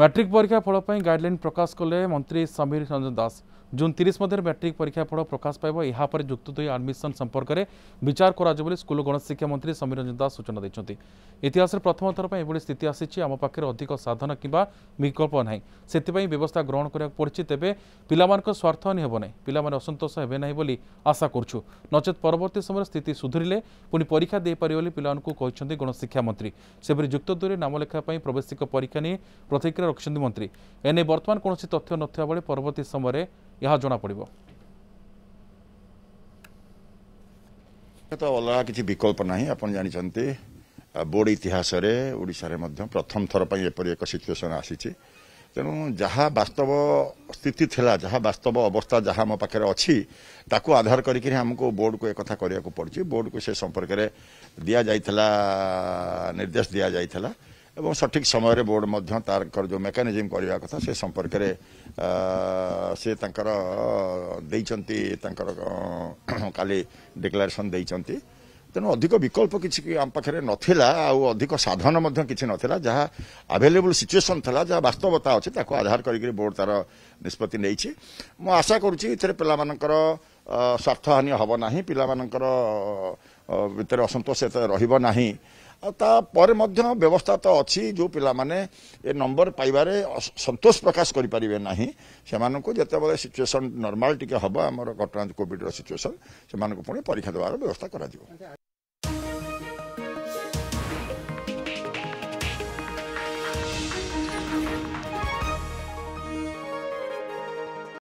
matric ପରୀକ୍ଷା ଫଳ ପାଇଁ ଗାଇଡ୍ଲାଇନ୍ ପ୍ରକାଶ କଲେ ମନ୍ତ୍ରୀ ସମୀର ରଞ୍ଜନ ଦାସ জুন তিরিশ মধ্যে ম্যাট্রিক পরীক্ষাফল প্রকাশ পাইব এরপরে যুক্ত দুই আডমিশন সম্পর্কের বিচার করা বলে স্কুল ও গণশিক্ষা মন্ত্রী সমীর রঞ্জন দাস সূচনা দিয়েছেন ইতিহাসের প্রথম থর এভাবে স্থিতি আসিছে আম পাখে অধিক সাধন কিংবা বিকল্প না সেপাই ব্যবস্থা গ্রহণ করা পড়ছে তেবে পিলামান স্বার্থ হানি হব না পিলামানে অসন্তোষ হবে না বলে আশা করছু নচেত পরবর্তী সময় স্থিতি সুধুরিলে পুনি পরীক্ষা দিয়ে বলে পিলা গণশিক্ষা মন্ত্রী সেপরি যুক্ত দুইরে নাম লেখা প্রবেশিক পরীক্ষা নিয়ে প্রতিক্রিয়া রাখছেন মন্ত্রী এনে বর্তমান কোণী তথ্য নথিবা বেড়ে পরবর্তী সময় ଏହା ଜଣାପଡ଼ିବ ତ ଅଲଗା କିଛି ବିକଳ୍ପ ନାହିଁ ଆପଣ ଜାଣିଛନ୍ତି ବୋର୍ଡ଼ ଇତିହାସରେ ଓଡ଼ିଶାରେ ମଧ୍ୟ ପ୍ରଥମ ଥର ପାଇଁ ଏପରି ଏକ ସିଚୁଏସନ୍ ଆସିଛି ତେଣୁ ଯାହା ବାସ୍ତବ ସ୍ଥିତି ଥିଲା ଯାହା ବାସ୍ତବ ଅବସ୍ଥା ଯାହା ଆମ ପାଖରେ ଅଛି ତାକୁ ଆଧାର କରିକି ଆମକୁ ବୋର୍ଡ଼କୁ ଏକଥା କରିବାକୁ ପଡ଼ୁଛି ବୋର୍ଡ଼କୁ ସେ ସମ୍ପର୍କରେ ଦିଆଯାଇଥିଲା ନିର୍ଦ୍ଦେଶ ଦିଆଯାଇଥିଲା ଏବଂ ସଠିକ୍ ସମୟରେ ବୋର୍ଡ ମଧ୍ୟ ତାଙ୍କର ଯେଉଁ ମେକାନିଜିମ୍ କରିବା କଥା ସେ ସମ୍ପର୍କରେ ସେ ତାଙ୍କର ଦେଇଛନ୍ତି ତାଙ୍କର କାଲି ଡିକ୍ଲାରେସନ୍ ଦେଇଛନ୍ତି ତେଣୁ ଅଧିକ ବିକଳ୍ପ କିଛି ଆମ ପାଖରେ ନଥିଲା ଆଉ ଅଧିକ ସାଧନ ମଧ୍ୟ କିଛି ନଥିଲା ଯାହା ଆଭେଲେବୁଲ୍ ସିଚୁଏସନ୍ ଥିଲା ଯାହା ବାସ୍ତବତା ଅଛି ତାକୁ ଆଧାର କରିକି ବୋର୍ଡ ତାର ନିଷ୍ପତ୍ତି ନେଇଛି ମୁଁ ଆଶା କରୁଛି ଏଥିରେ ପିଲାମାନଙ୍କର ସ୍ୱାର୍ଥହାନୀୟ ହେବ ନାହିଁ ପିଲାମାନଙ୍କର ଭିତରେ ଅସନ୍ତୋଷ ରହିବ ନାହିଁ ଆଉ ତାପରେ ମଧ୍ୟ ବ୍ୟବସ୍ଥା ତ ଅଛି ଯେଉଁ ପିଲାମାନେ ଏ ନମ୍ବର ପାଇବାରେ ସନ୍ତୋଷ ପ୍ରକାଶ କରିପାରିବେ ନାହିଁ ସେମାନଙ୍କୁ ଯେତେବେଳେ ସିଚୁଏସନ୍ ନର୍ମାଲ୍ ଟିକେ ହେବ ଆମର ଘଟଣା କୋଭିଡ୍ର ସିଚୁଏସନ୍ ସେମାନଙ୍କୁ ପୁଣି ପରୀକ୍ଷା ଦେବାର ବ୍ୟବସ୍ଥା କରାଯିବ